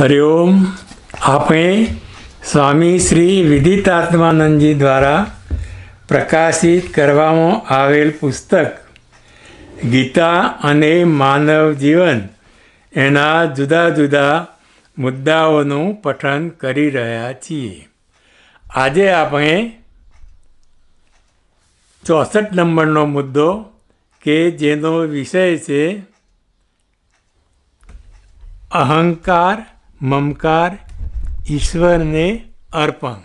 હરિ ઓમ આપણે સ્વામી શ્રી વિદિતાત્માનંદજી દ્વારા પ્રકાશિત કરવામાં આવેલ પુસ્તક ગીતા અને માનવ જીવન એના જુદા જુદા મુદ્દાઓનું પઠન કરી રહ્યા છીએ આજે આપણે ચોસઠ નંબરનો મુદ્દો કે જેનો વિષય છે અહંકાર મમકાર ઈશ્વરને અર્પણ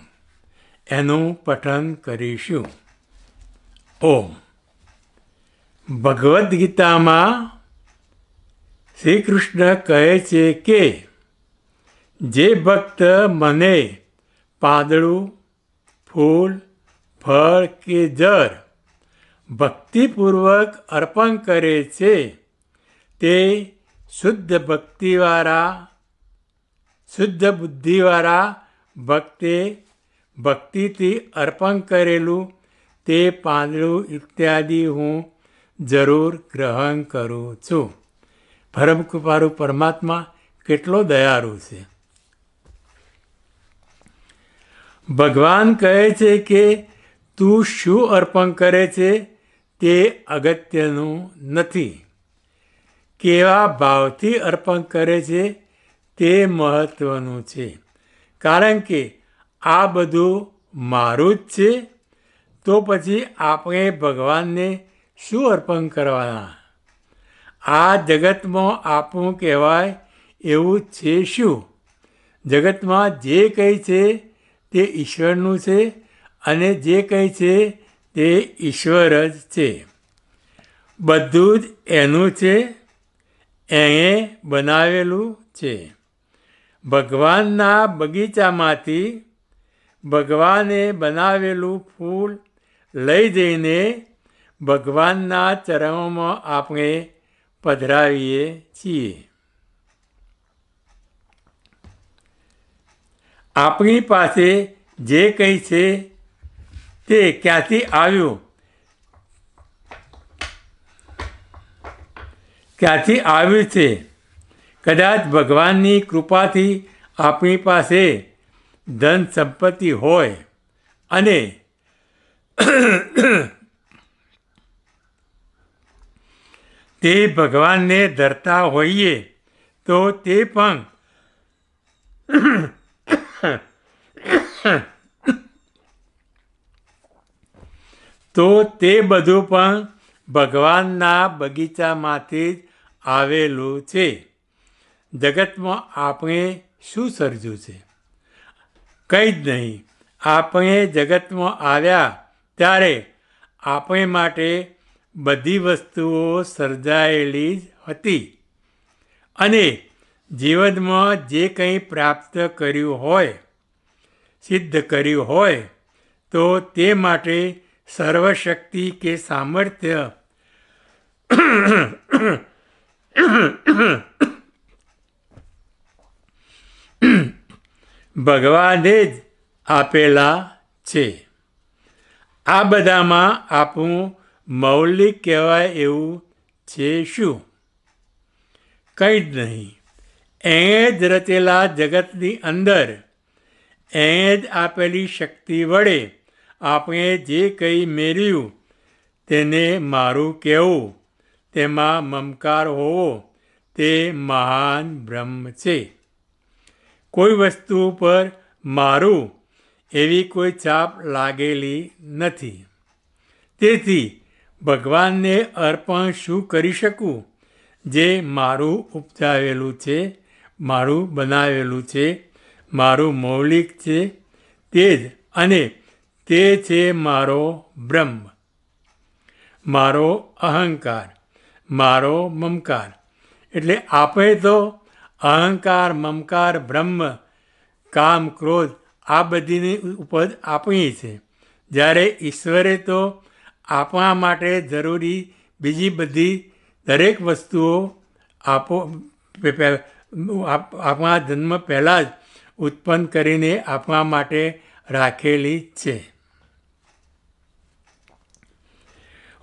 એનું પઠન કરીશું ઓમ ભગવદ્ ગીતામાં શ્રી કૃષ્ણ કહે છે કે જે ભક્ત મને પાંદડું ફૂલ ફળ કે જર ભક્તિપૂર્વક અર્પણ કરે છે તે શુદ્ધ ભક્તિવાળા શુદ્ધ બુદ્ધિવાળા ભક્તે ભક્તિથી અર્પણ કરેલું તે પાંદડું ઇત્યાદિ હું જરૂર ગ્રહણ કરું છું પરમ પરમાત્મા કેટલો દયાળુ છે ભગવાન કહે છે કે તું શું અર્પણ કરે છે તે અગત્યનું નથી કેવા ભાવથી અર્પણ કરે છે તે મહત્ત્વનું છે કારણ કે આ બધું મારું જ છે તો પછી આપણે ભગવાનને શું અર્પણ કરવાના આ જગતમાં આપણું કહેવાય એવું છે શું જગતમાં જે કંઈ છે તે ઈશ્વરનું છે અને જે કંઈ છે તે ઈશ્વર જ છે બધું જ એનું છે એણે બનાવેલું છે ભગવાનના બગીચામાંથી ભગવાને બનાવેલું ફૂલ લઈ જઈને ભગવાનના ચરણોમાં આપણે પધરાવીએ છીએ આપણી પાસે જે કંઈ છે તે ક્યાંથી આવ્યું ક્યાંથી આવ્યું છે કદાચ ભગવાનની કૃપાથી આપણી પાસે ધન સંપત્તિ હોય અને તે ભગવાનને ધરતા હોઈએ તો તે પણ તો તે બધું પણ ભગવાનના બગીચામાંથી જ આવેલું છે જગતમાં આપણે શું સર્જ્યું છે કંઈ જ નહીં આપણે જગતમાં આવ્યા ત્યારે આપણે માટે બધી વસ્તુઓ સર્જાયેલી જ હતી અને જીવનમાં જે કંઈ પ્રાપ્ત કર્યું હોય સિદ્ધ કર્યું હોય તો તે માટે સર્વશક્તિ કે સામર્થ્ય ભગવાને જ આપેલા છે આ બધામાં આપણું મૌલિક કહેવાય એવું છે શું કંઈ જ નહીં એણે જ રચેલા જગતની અંદર એણે જ આપેલી શક્તિ વડે આપણે જે કંઈ મેળવ્યું તેને મારું કહેવું તેમાં મમકાર હોવો તે મહાન બ્રહ્મ છે કોઈ વસ્તુ ઉપર મારું એવી કોઈ છાપ લાગેલી નથી તેથી ભગવાનને અર્પણ શું કરી શકું જે મારું ઉપજાવેલું છે મારું બનાવેલું છે મારું મૌલિક છે તે જ અને તે છે મારો બ્રહ્મ મારો અહંકાર મારો મમકાર એટલે આપણે તો અહંકાર મમકાર બ્રહ્મ કામ ક્રોધ આ બધીની ઉપજ આપણી છે જ્યારે ઈશ્વરે તો આપણા માટે જરૂરી બીજી બધી દરેક વસ્તુઓ આપો આપણા જન્મ પહેલાં જ ઉત્પન્ન કરીને આપણા માટે રાખેલી છે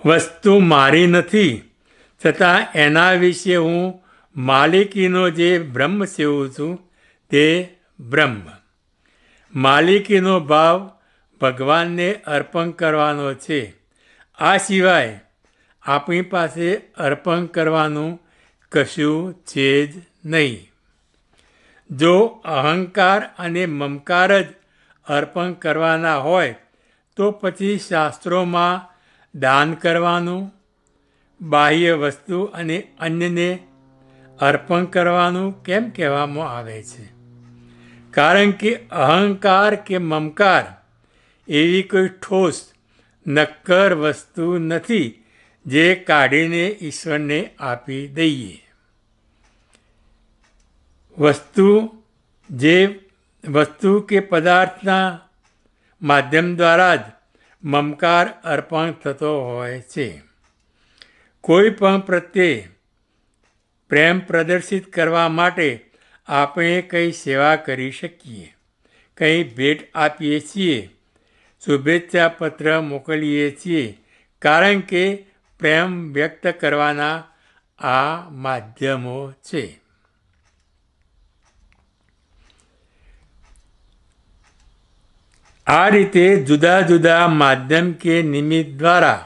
વસ્તુ મારી નથી છતાં એના વિશે હું માલિકીનો જે બ્રહ્મ સેવું છું તે બ્રહ્મ માલિકીનો ભાવ ભગવાનને અર્પણ કરવાનો છે આ સિવાય આપણી પાસે અર્પણ કરવાનું કશું છે જ નહીં જો અહંકાર અને મમકાર જ અર્પણ કરવાના હોય તો પછી શાસ્ત્રોમાં દાન કરવાનું બાહ્ય વસ્તુ અને અન્યને અર્પણ કરવાનું કેમ કહેવામાં આવે છે કારણ કે અહંકાર કે મમકાર એવી કોઈ ઠોસ નક્કર વસ્તુ નથી જે કાઢીને ઈશ્વરને આપી દઈએ વસ્તુ જે વસ્તુ કે પદાર્થના માધ્યમ દ્વારા જ મમકાર અર્પણ થતો હોય છે કોઈ પણ પ્રત્યે પ્રેમ પ્રદર્શિત કરવા માટે આપણે કંઈ સેવા કરી શકીએ કંઈ ભેટ આપીએ છીએ શુભેચ્છા પત્ર મોકલીએ છીએ કારણ કે પ્રેમ વ્યક્ત કરવાના આ માધ્યમો છે આ રીતે જુદા જુદા માધ્યમ કે નિમિત્ત દ્વારા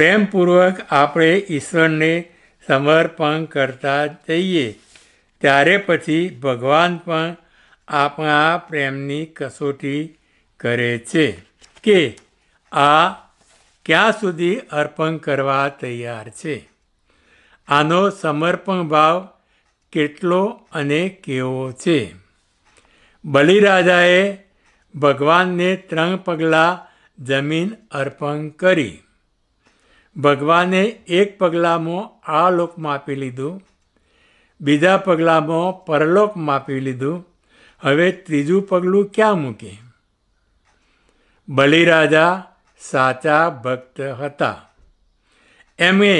પ્રેમપૂર્વક આપણે ઈશ્વરને સમર્પણ કરતા જઈએ ત્યારે પછી ભગવાન પણ આપણા પ્રેમની કસોટી કરે છે કે આ ક્યાં સુધી અર્પણ કરવા તૈયાર છે આનો સમર્પણ ભાવ કેટલો અને કેવો છે બલિરાજાએ ભગવાનને ત્રણ પગલાં જમીન અર્પણ કરી ભગવાને એક પગલાંમાં આ લોકમાં આપી લીધું બીજા પગલાંમાં પરલોકમાં આપી લીધું હવે ત્રીજું પગલું ક્યાં મૂકે બલિરાજા સાચા ભક્ત હતા એમણે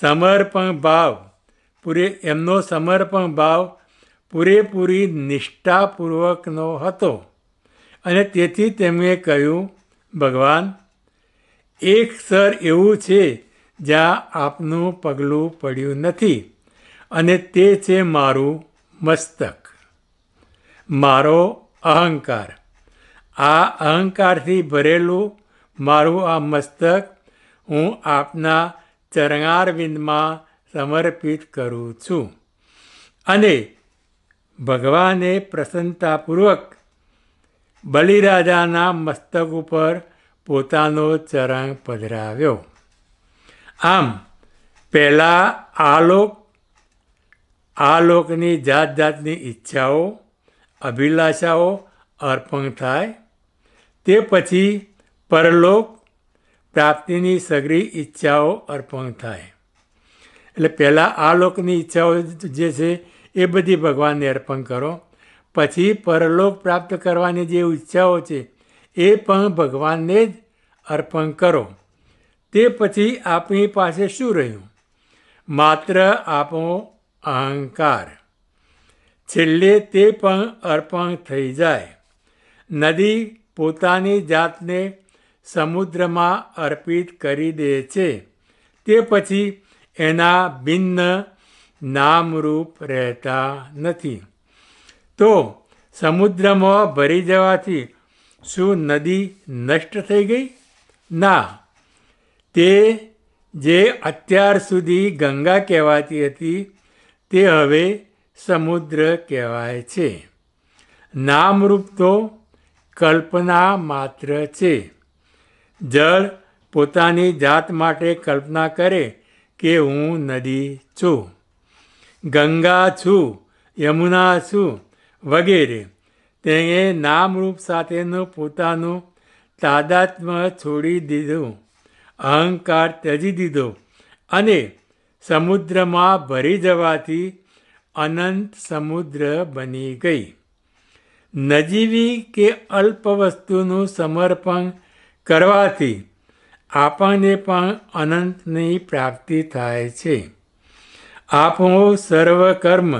સમર્પણ ભાવ પૂરે એમનો સમર્પણ ભાવ પૂરેપૂરી નિષ્ઠાપૂર્વકનો હતો અને તેથી તેમણે કહ્યું ભગવાન એક સ્તર એવું છે જ્યાં આપનું પગલું પડ્યું નથી અને તે છે મારું મસ્તક મારો અહંકાર આ અહંકારથી ભરેલું મારું આ મસ્તક હું આપના ચરણારવિંદમાં સમર્પિત કરું છું અને ભગવાને પ્રસન્નતાપૂર્વક બલિરાજાના મસ્તક ઉપર પોતાનો ચરાંગ પધરાવ્યો આમ પહેલાં આલોક આલોકની જાત જાતની ઈચ્છાઓ અભિલાષાઓ અર્પણ થાય તે પછી પરલોક પ્રાપ્તિની સગરી ઈચ્છાઓ અર્પણ થાય એટલે પહેલાં આ લોકની ઈચ્છાઓ જે છે એ બધી ભગવાનને અર્પણ કરો પછી પરલોક પ્રાપ્ત કરવાની જે ઈચ્છાઓ છે એ પણ ભગવાનને જ અર્પણ કરો તે પછી આપણી પાસે શું રહ્યું માત્ર આપણો અહંકાર છેલ્લે તે પણ અર્પણ થઈ જાય નદી પોતાની જાતને સમુદ્રમાં અર્પિત કરી દે છે તે પછી એના ભિન્ન નામરૂપ રહેતા નથી તો સમુદ્રમાં ભરી જવાથી શું નદી નષ્ટ થઈ ગઈ ના તે જે અત્યાર સુધી ગંગા કહેવાતી હતી તે હવે સમુદ્ર કહેવાય છે નામરૂપ તો કલ્પના માત્ર છે જળ પોતાની જાત માટે કલ્પના કરે કે હું નદી છું ગંગા છું યમુના છું વગેરે તેણે નામરૂપ સાથેનું પોતાનું તાદાત્મ છોડી દીધું અહંકાર ત્યજી દીધો અને સમુદ્રમાં ભરી જવાથી અનંત સમુદ્ર બની ગઈ નજીવી કે અલ્પ વસ્તુનું સમર્પણ કરવાથી આપણને પણ અનંતની પ્રાપ્તિ થાય છે આપણું સર્વ કર્મ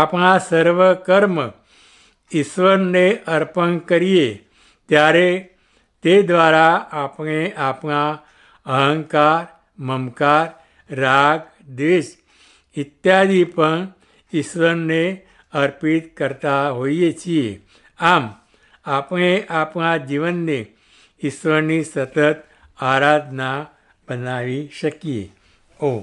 આપણા સર્વ કર્મ ઈશ્વરને અર્પણ કરીએ ત્યારે તે દ્વારા આપણે આપણા અહંકાર મમકાર રાગ દ્વેષ ઇત્યાદિ પણ ઈશ્વરને અર્પિત કરતા હોઈએ છીએ આમ આપણે આપણા જીવનને ઈશ્વરની સતત આરાધના બનાવી શકીએ ઓમ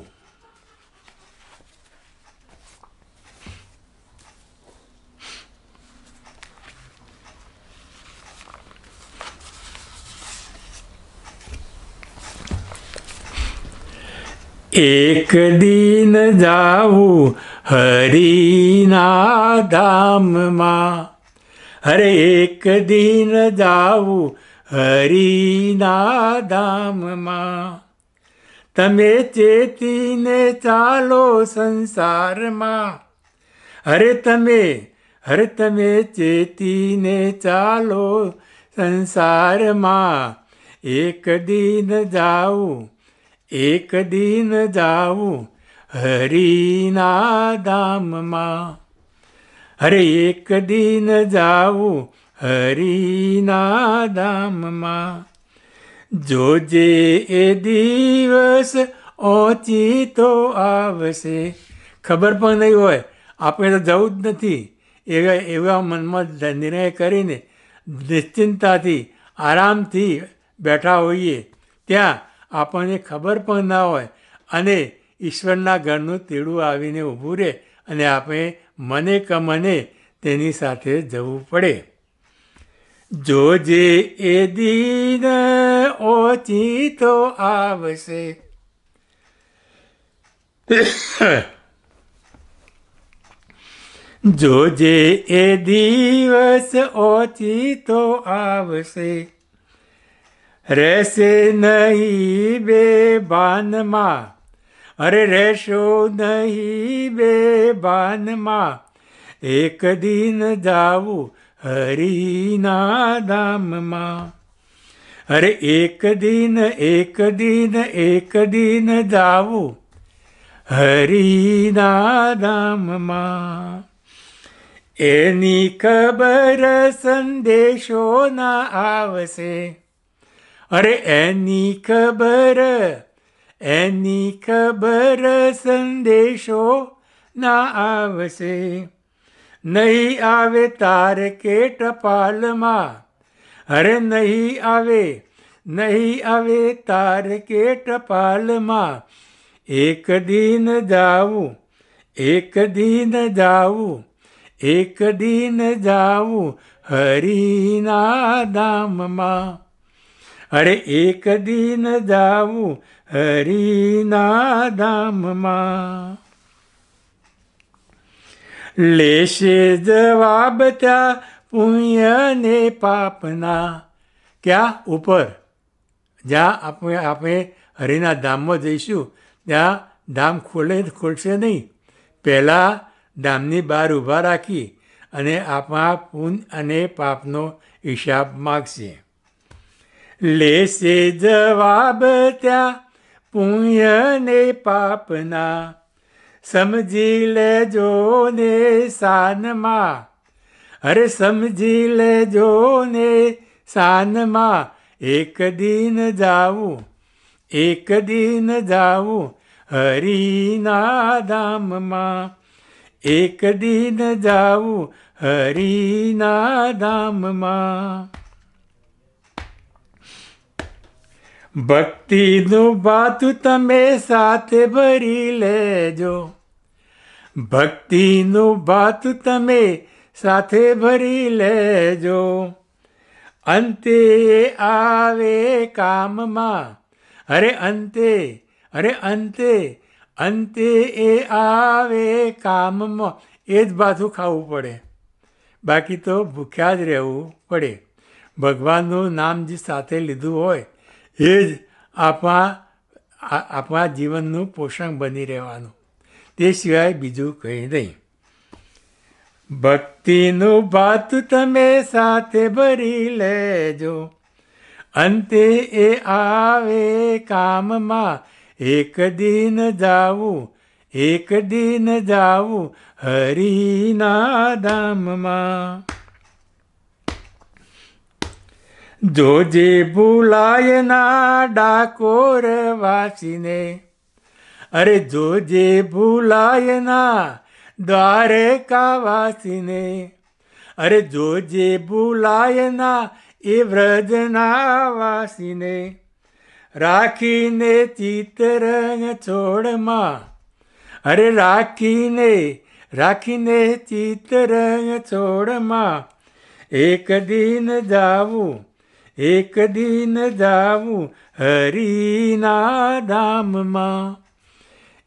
એક દિન જાવું હરિના ધામમાં અરે એક દિન જાવું હરિના ધામમાં તમે ચેતીને ચાલો સંસારમાં અરે તમે અરે તમે ચેતીને ચાલો સંસારમાં એક દિન જાવું એક દિન જાવું હરિના ધામમાં અરે એક દિન જાવું હરિના ધામમાં જોજે એ દિવસ ઓચિતો આવશે ખબર પણ નહીં હોય આપણે તો જવું જ નથી એવા એવા મનમાં નિર્ણય કરીને નિશ્ચિંતતાથી આરામથી બેઠા હોઈએ ત્યાં આપણને ખબર પણ ના હોય અને ઈશ્વરના ઘરનું તેડું આવીને ઊભું રહે અને આપણે મને કમને તેની સાથે જવું પડે જોજે એ દિન તો આવશે જોજે એ દિવસ તો આવશે રહેશે નહીં બે બાનમાં અરે રહેશો નહીં બે બાનમાં એક દિન જાવું હરિના દામમાં અરે એક દિન એક દિન એક દિન જાવું હરિના દામમાં એની ખબર સંદેશો ના આવશે અરે એની ખબર એની ખબર સંદેશો ના આવશે નહીં આવે તાર કે ટપાલમાં અરે નહીં આવે નહીં આવે તાર કે ટપાલમાં એક દિન જાવું એક દિન જાવું એક દિન જાવું હરિના ધામમાં અરે એક દિન જાવું હરિના ધામમાં લેશે જવાબ ત્યાં પુણ્ય ને પાપના ક્યાં ઉપર જ્યાં આપણે આપણે હરિના ધામમાં જઈશું ત્યાં ધામ ખોલે ખોલશે નહીં પહેલાં ધામની બહાર ઊભા રાખી અને આપણા પુણ્ય અને પાપનો હિસાબ માગશે લેશે જવાબ ત્યાં પુણ્ય પાપના સમજી લેજો ને સાનમાં અરે સમજી લેજો ને સાનમાં એક દિન જાવું એક દિન જાવું હરીના ધામમાં એક દિન જાવું હરીના ધામમાં ભક્તિનું ભાતું તમે સાથે ભરી લેજો ભક્તિનું ભાતું તમે સાથે ભરી લેજો અંતે આવે કામમાં અરે અંતે અરે અંતે અંતે એ આવે કામમાં એ જ ભાથું ખાવું પડે બાકી તો ભૂખ્યા જ રહેવું પડે ભગવાનનું નામ જે સાથે લીધું હોય એ જ આપણા આપણા જીવનનું પોષણ બની રહેવાનું તે સિવાય બીજું કંઈ નહીં ભક્તિનું ભાત તમે સાથે ભરી લેજો અંતે એ આવે કામમાં એક દિન જાવું એક દિન જાવું હરિના ધામમાં જોજે ભૂલાયના ડાકોર વાસીને અરે જોજે ભૂલાયના દ્વારકા વાસીને અરે જોજે ભૂલાયના એ વ્રજના વાસીને રાખીને ચિતરંગ છોડમાં અરે રાખીને રાખીને ચિતરંગ છોડમાં એક દિન જાવું એક દિન જાવું હરિના ધામમાં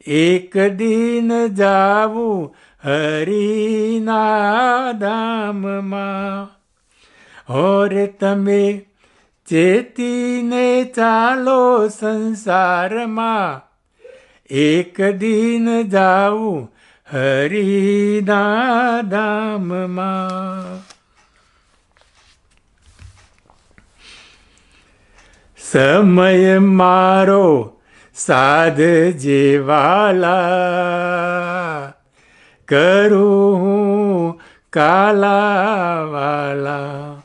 એક દિન જાવું હરિના ધામમાં ઓર તમે ચેતીને ચાલો સંસારમાં એક દિન જાવું હરિના ધામમાં સમય મારો સાધ જેવાલા કરું હું કાલાવાલા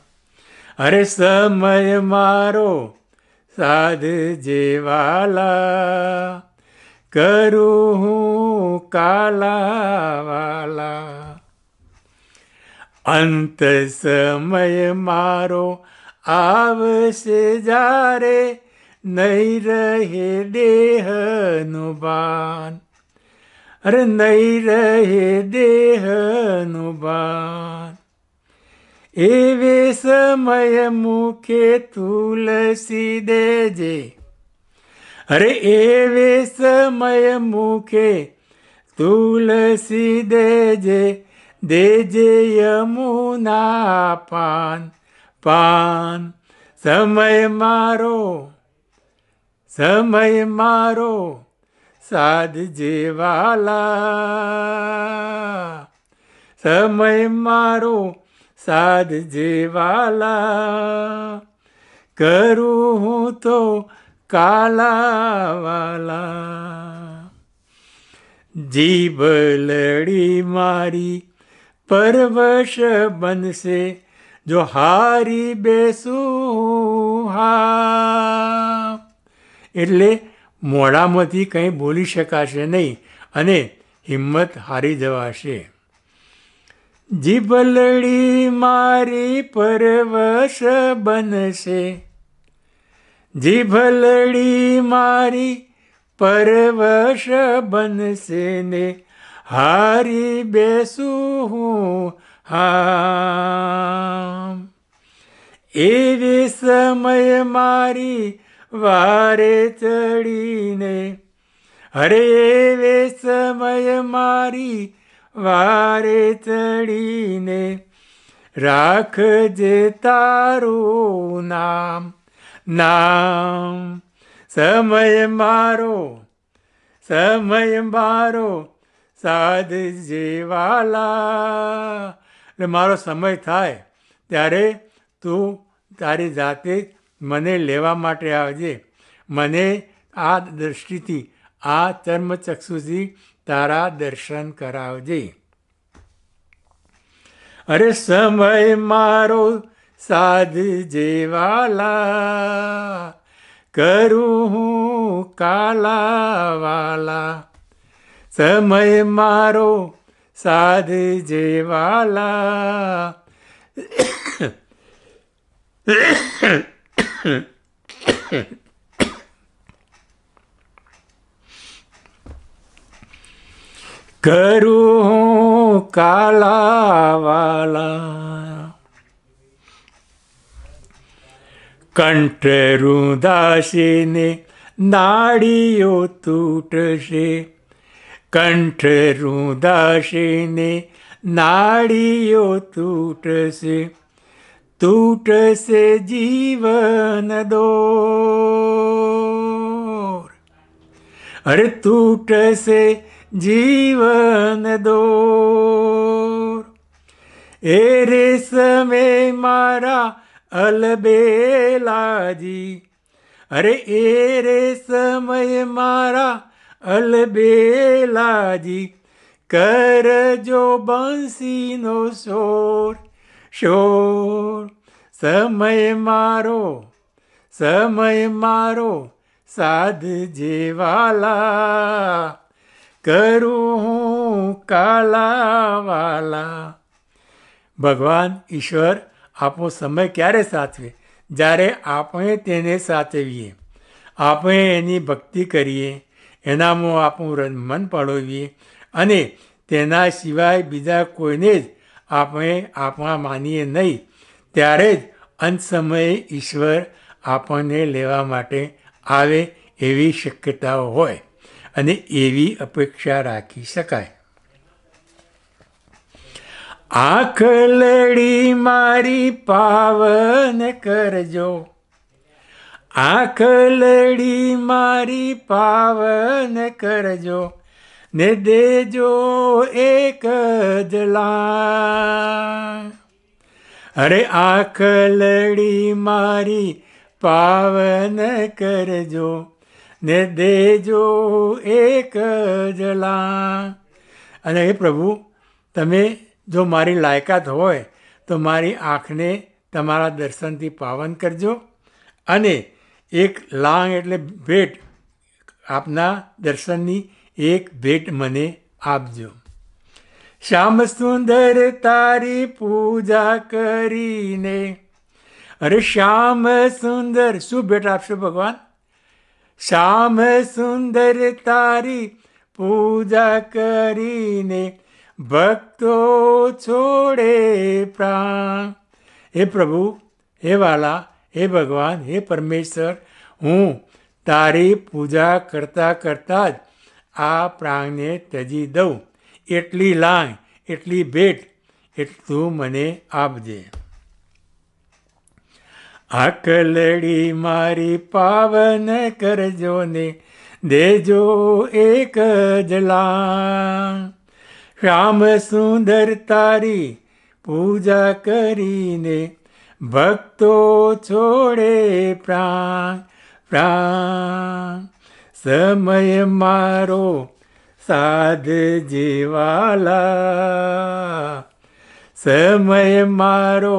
અરે સમય મારો સાધ જેવાલા કરું હું કાલાવાલા અંત સમય મારો આવશે જારે નહીં રહે દેહનું ભાન અરે નહીં રહે દેહનું ભાન એવે સમય મુખે તુલસી દેજે અરે એવે સમય મુખે તુલસી દેજે દેજે યમુના પાન પાન સમય મારો સમય મારો સાધ જેવાલા સમય મારો સાધ જેવાલા કરું હું તો કાલાવાલા જીભ લડી મારી પરવશ બનશે જો હારી બેસું એટલે મોડામાંથી કંઈ બોલી શકાશે નહીં અને હિંમત હારી જવાશે જીભલડી મારી પરવશ બનશે જીભલડી મારી પરવશ બનશે ને હારી બેસું હું હા એવી સમય મારી વારે ચડીને અરે એવે સમય મારી વારે ચડીને રાખજે તારું નામ નામ સમય મારો સમય મારો સાધ જેવાલા એટલે મારો સમય થાય ત્યારે તું તારી જાતે મને લેવા માટે આવજે મને આ દૃષ્ટિથી આ ચર્મચક્ષુથી તારા દર્શન કરાવજે અરે સમય મારો સાધ જેવાલા કરું હું કાલાવાલા સમય મારો સાધ જેવાલા કરું હું કાલાવાલા કંઠ રૂદાશીને નાડીઓ તૂટશે કંઠ રૂંધાશે ને નાળીઓ તૂટશે તૂટશે જીવન દોર અરે તૂટશે જીવન દોર એ રે સમે મારા અલબેલાજી અરે એ રે સમય મારા અલબેલાજી કરજો બંસીનો શોર શોર સમય મારો સમય મારો સાધ જેવાલા કરું હું કાલાવાલા ભગવાન ઈશ્વર આપણો સમય ક્યારે સાચવે જ્યારે આપણે તેને સાચવીએ આપણે એની ભક્તિ કરીએ એનામાં આપણું મન પડોવીએ અને તેના સિવાય બીજા કોઈને જ આપણે આપણા માનીએ નહીં ત્યારે જ અંત સમયે ઈશ્વર આપણને લેવા માટે આવે એવી શક્યતાઓ હોય અને એવી અપેક્ષા રાખી શકાય આંખ લડી મારી પાવન કરજો આખલડી મારી પાવન કરજો ને દેજો એક જલા અરે આખલડી મારી પાવન કરજો ને દેજો એક જલા અને હે પ્રભુ તમે જો મારી લાયકાત હોય તો મારી આંખને તમારા દર્શનથી પાવન કરજો અને એક લાંગ એટલે ભેટ આપના દર્શનની એક ભેટ મને આપજો શ્યામ સુંદર તારી પૂજા કરીને અરે શ્યામ સુંદર શું ભેટ આપશો ભગવાન શ્યામ સુંદર તારી પૂજા કરીને ભક્તો છોડે પ્રાણ હે પ્રભુ હે વાલા હે ભગવાન હે પરમેશ્વર હું તારી પૂજા કરતા કરતાં જ આ પ્રાંગને ત્યજી દઉં એટલી લાંગ એટલી ભેટ એટલું મને આપજે આકલડી મારી પાવન કરજો ને દેજો એક જ લાંગ શ્યામ સુંદર તારી પૂજા કરીને भक्तो छोडे समय मारो साध जीवाला समय मारो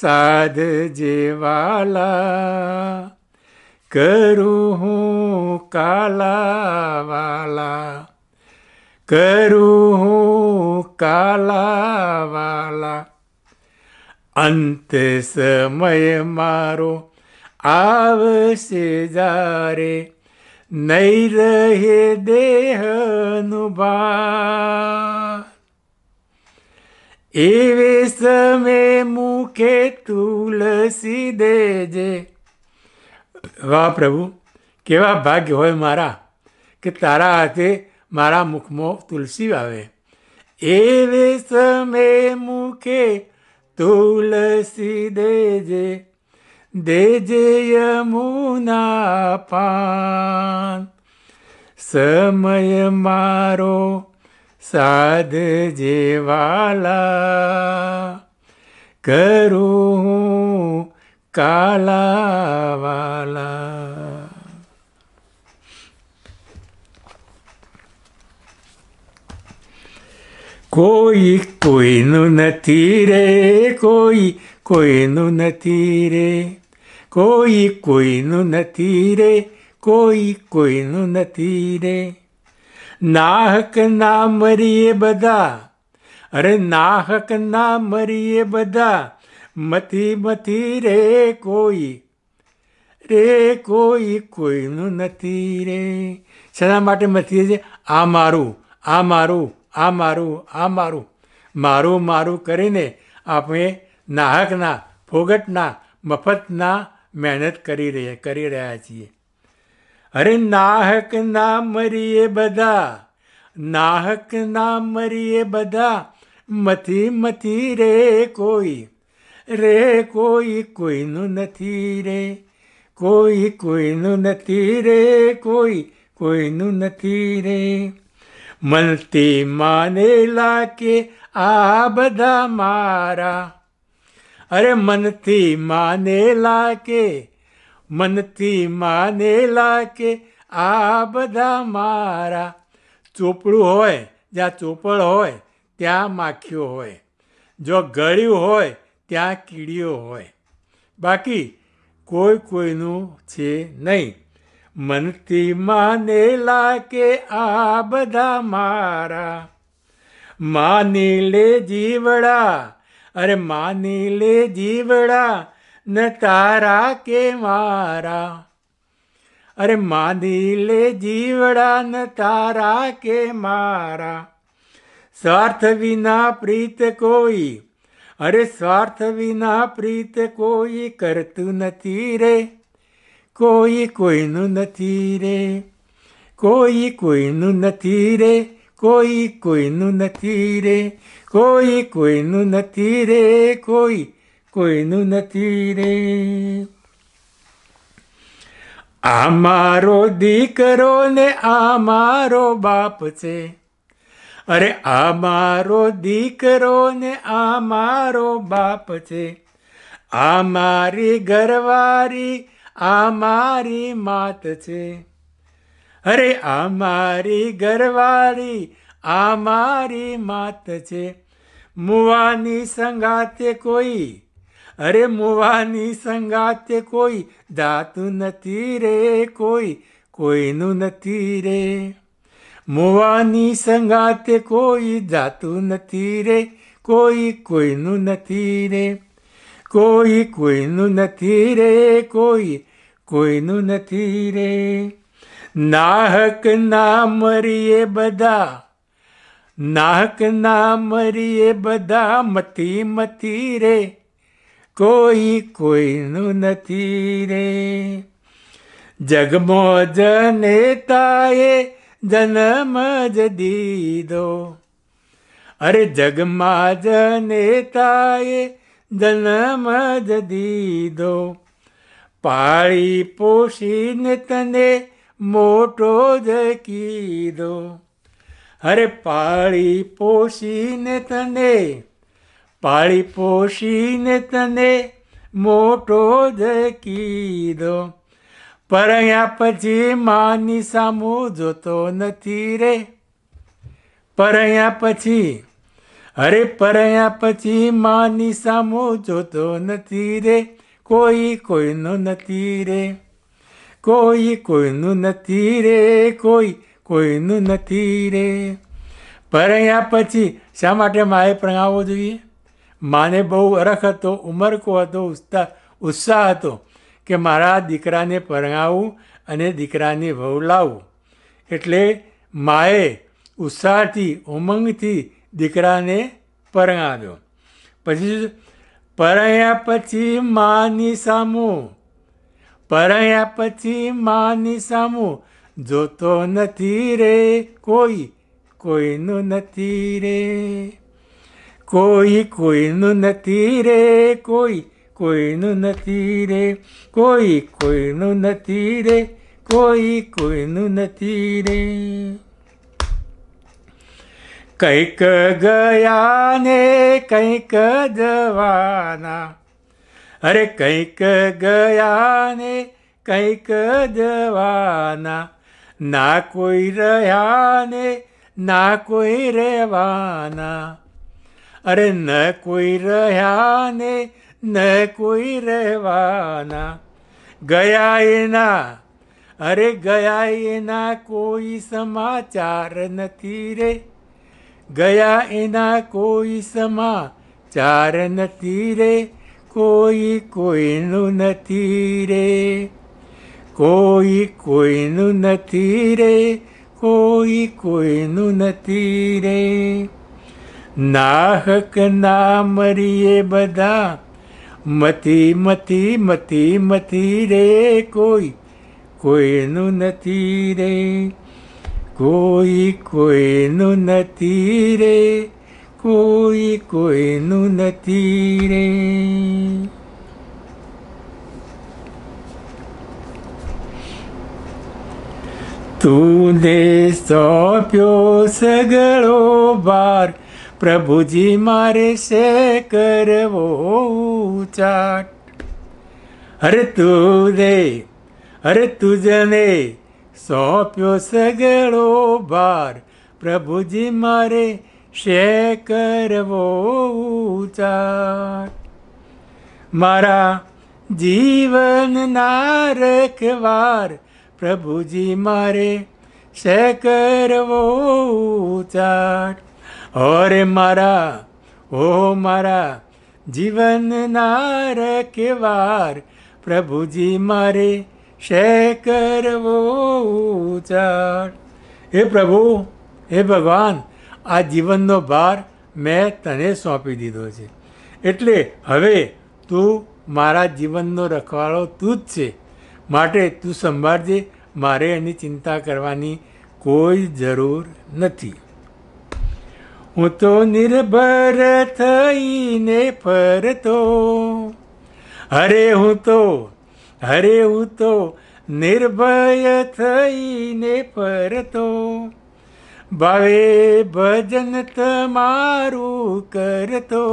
हूँ करु वाला करू हूँ काला वाला અંતે સમય મારો આવશે જારે નહીં રહે દેહનું ભાર એવે સમય મુખે તુલસી દેજે વાહ પ્રભુ કેવા ભાગ્ય હોય મારા કે તારા હાથે મારા મુખમાં તુલસી આવે એવે સમે મુખે તુલસી દેજે દેજે યમુના પાન સમય મારો સાધ જેવાલા કરું હું કાલાવાલા કોઈ કોઈનું નથી રે કોઈ કોઈનું નથી રે કોઈ કોઈનું નથી રે કોઈ કોઈનું નથી રે નાહક ના મરીએ બધા અરે નાહક ના મરીએ બધા મથી મથી રે કોઈ રે કોઈ કોઈનું નથી રે શેના માટે મથીએ છે આ મારું આ મારું આ મારું આ મારું મારું મારું કરીને આપણે નાહકના ફોગટના મફતના મહેનત કરી રહ્યા કરી રહ્યા છીએ અરે નાહક ના મરીએ બધા નાહક ના મરીએ બધા મથી મથી રે કોઈ રે કોઈ કોઈનું નથી રે કોઈ કોઈનું નથી રે કોઈ કોઈનું નથી રે મલતી માને લાગે આ બધા મારા અરે મનથી માને લાગે મનથી માને લાગે આ બધા મારા ચોપડું હોય જ્યાં ચોપડ હોય ત્યાં માખ્યો હોય જો ગળ્યું હોય ત્યાં કીડીઓ હોય બાકી કોઈ કોઈનું છે નહીં મનથી માનેલા કે આ બધા મારા માની લે જીવડા અરે માની લે જીવડા ન તારા કે મારા અરે માની લે જીવડા ન તારા કે મારા સ્વાર્થ વિના પ્રીત કોઈ અરે સ્વાર્થ વિના પ્રીત કોઈ કરતું નથી રે કોઈ કોઈનું નથી રે કોઈ કોઈનું નથી રે કોઈ કોઈનું નથી રે કોઈ કોઈનું નથી રે કોઈ કોઈનું નથી રે આ મારો દીકરો ને આ મારો બાપ છે અરે આ મારો દીકરો ને આ મારો બાપ છે આ મારી ઘરવારી આ મારી માત છે અરે આ મારી ઘરવાળી આ મારી માત છે મુવાની સંગાતે કોઈ અરે મુવાની સંગાતે કોઈ દાતું નથી રે કોઈ કોઈનું નથી રે મુવાની સંગાતે કોઈ જાતું નથી રે કોઈ કોઈનું નથી રે કોઈ કોઈનું નથી રે કોઈ કોઈનું નથી રે નાહક ના મરીએ બધા નાહક ના મરીએ બધા મતી મતી રે કોઈ કોઈનું નથી રે જગમો જનેતાએ જન્મ જ દીધો અરે જગમાં જનેતાએ જન્મ જ દીધો પાળી પોષીને તને મોટો જ કીધો અરે પાળી પોષીને તને પાળી પોષીને તને મોટો જ કીધો પરણ્યા પછી માની સામું જોતો નથી રે પરણ્યા પછી અરે પરણ્યા પછી માની સામું જોતો નથી રે કોઈ કોઈનું નથી રે કોઈ કોઈનું નથી રે કોઈ કોઈનું નથી રે પરણ્યા પછી શા માટે માએ પ્રણાવો જોઈએ માને બહુ અરખ હતો ઉમરકો હતો ઉત્સાહ ઉત્સાહ હતો કે મારા દીકરાને પરણાવું અને દીકરાને વહુ લાવું એટલે માએ ઉત્સાહથી ઉમંગથી દીકરાને પરણાવ્યો પછી પરયા પછી માની સામું પરયા પછી માની સામું જોતો નથી રે કોઈ કોઈનું નથી રે કોઈ કોઈનું નથી રે કોઈ કોઈનું નથી રે કોઈ કોઈનું નથી રે કોઈ કોઈનું નથી રે કંઈક ગયા ને કંઈક જવાના અરે કંઈક ગયા ને કંઈક જવાના ના કોઈ રહ્યા ને ના કોઈ રહેવાના અરે ન કોઈ રહ્યા ને ન કોઈ રહેવાના ગયા એના અરે ગયા એના કોઈ સમાચાર નથી રે ગયા એના કોઈ સમા ચાર નથી રે કોઈ કોઈનું નથી રે કોઈ કોઈનું નથી રે કોઈ કોઈનું નથી રે નાહક ના મરીએ બધા મતી મતી મતી મતી રે કોઈ કોઈનું નથી રે કોઈ કોઈનું નથી રે કોઈ કોઈનું નથી રે તુને સોંપ્યો સગળો બાર પ્રભુજી મારે છે કરવો ચાટ અરે તું રે અરે તુજને સોંપ્યો સગળો ભાર પ્રભુજી મારે શેર કરવો ઉચાર મારા જીવનના રખવાર પ્રભુજી મારે શે કરવો ઉચાટ ઓરે મારા ઓ મારા જીવનના રખવાર પ્રભુજી મારે શેર કરવો ઉચાર હે પ્રભુ હે ભગવાન આ જીવનનો ભાર મેં તને સોંપી દીધો છે એટલે હવે તું મારા જીવનનો રખવાળો તું જ છે માટે તું સંભાળજે મારે એની ચિંતા કરવાની કોઈ જરૂર નથી હું તો નિર્ભર થઈને ફરતો અરે હું તો હરે હું તો નિર્ભય થઈને ફરતો ભાવે ભજન તમારું કરતો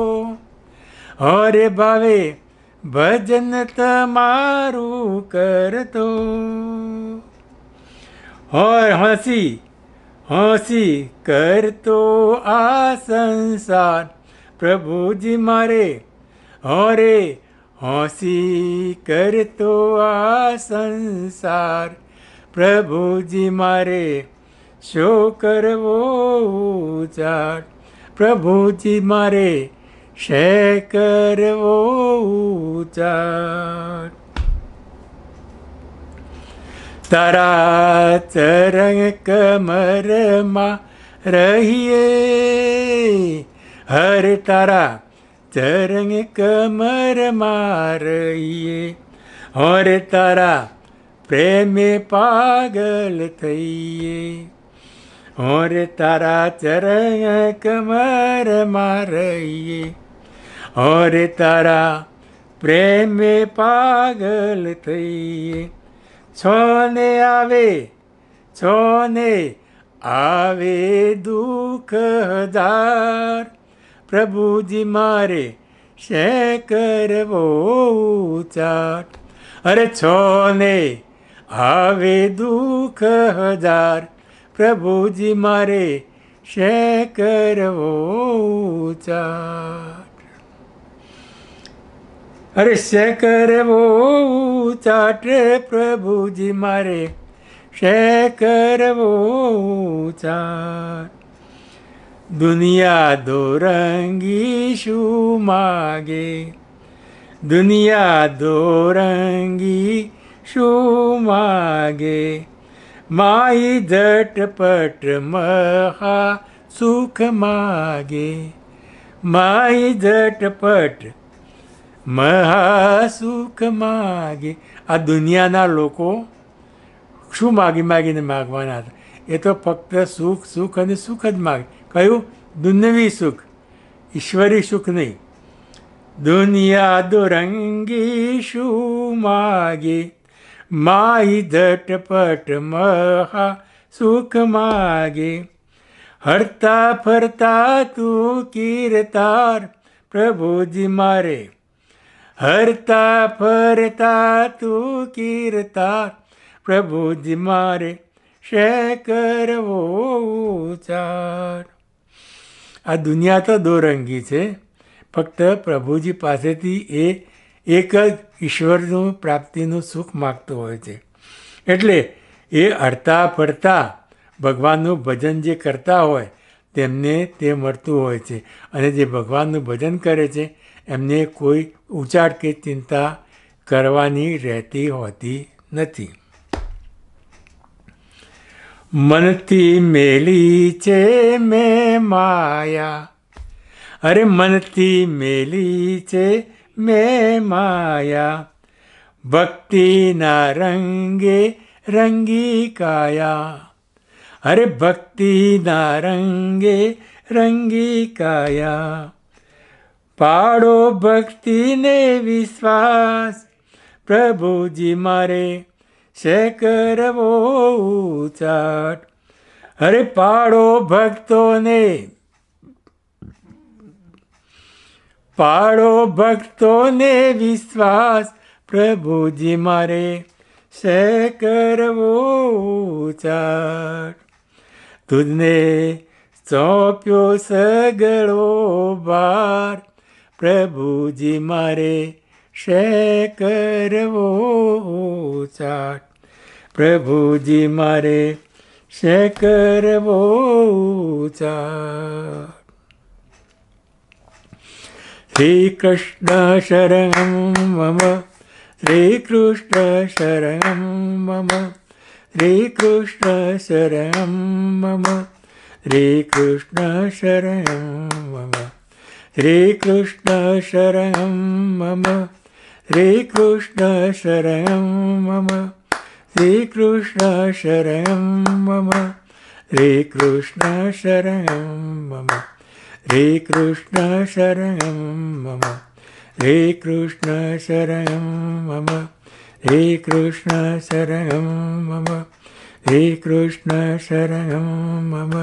હરે ભાવે ભજન તમારું કરતો હર હસી હસી કરતો આ સંસાર પ્રભુજી મારે હરે હોંસી કરતો આ સંસાર પ્રભુજી મારે શો કરવો ઉજાટ પ્રભુજી મારે શે કરવો ઉજાટ તારા ચરણ કમરમાં રહીએ હર તારા તરંગ કમર મારઈએ હોરે તારા પ્રેમે પાગલ થઈએ હોરે તારા ચરણ કમર મારઈએ હોરે તારા પ્રેમે પાગલ થઈએ છોને આવે છોને આવે દુઃખદાર પ્રભુજી મારે શે કરવો ચાટ અરે છો ને આવે દુઃખ હજાર પ્રભુજી મારે શે કરવો ચાટ અરે શે કરવો ચાટે પ્રભુજી મારે શે કરવો ચાટ દુનિયા દોરંગી શું માગે દુનિયા દોરંગી શું માગે માય ઝટપટ મહા સુખ માગે માય ઝટપટ મહા સુખ માગે આ દુનિયાના લોકો શું માગી માગીને માગવાના હતા એ તો ફક્ત સુખ સુખ અને સુખ જ માગે કયું દુનિયવી સુખ ઈશ્વરી સુખ નહીં દુનિયા દુરંગી શું માગે માઈ ધટપટ મહા સુખ માગે હરતા ફરતા તું કીર્તાર પ્રભુજી મારે હરતા ફરતા તું કીર્તાર પ્રભુજી મારે શેકરવો ચાર આ દુનિયા તો દોરંગી છે ફક્ત પ્રભુજી પાસેથી એ એક જ ઈશ્વરનું પ્રાપ્તિનું સુખ માગતો હોય છે એટલે એ હરતા ફરતા ભગવાનનું ભજન જે કરતા હોય તેમને તે મળતું હોય છે અને જે ભગવાનનું ભજન કરે છે એમને કોઈ ઉચાટ કે ચિંતા કરવાની રહેતી હોતી નથી મનથી મેલી છે મે માયા અરે મનથી મેલી છે મે માયા ભક્તિના રંગે રંગી કાયા અરે ભક્તિના રંગે રંગી કાયા પાડો ભક્તિને વિશ્વાસ પ્રભુજી મારે છે કરવો ઉચાટ અરે પાડો ભક્તોને પાડો ભક્તોને વિશ્વાસ પ્રભુજી મારે શે કરવો ઉચાટ તુજને સોંપ્યો સગળો બાર પ્રભુજી મારે मारे प्रभुदिमारे शकरवो कृष्ण शरणं मम कृष्ण शरणं मम कृष्ण शरणं मम कृष्ण शरणं मम कृष्ण शरणं मम रे कृष्णशरणं मम हे कृष्णशरणं मम रे कृष्णशरणं मम रे कृष्णशरणं मम रे कृष्णशरणं मम रे कृष्णशरणं मम रे कृष्णशरणं मम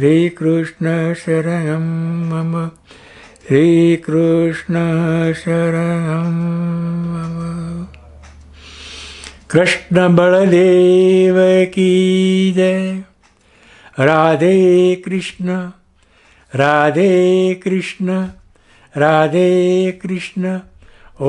रे मम श्रीकृष्णशर जय राधे कृष्ण राधे कृष्ण राधे कृष्ण ॐ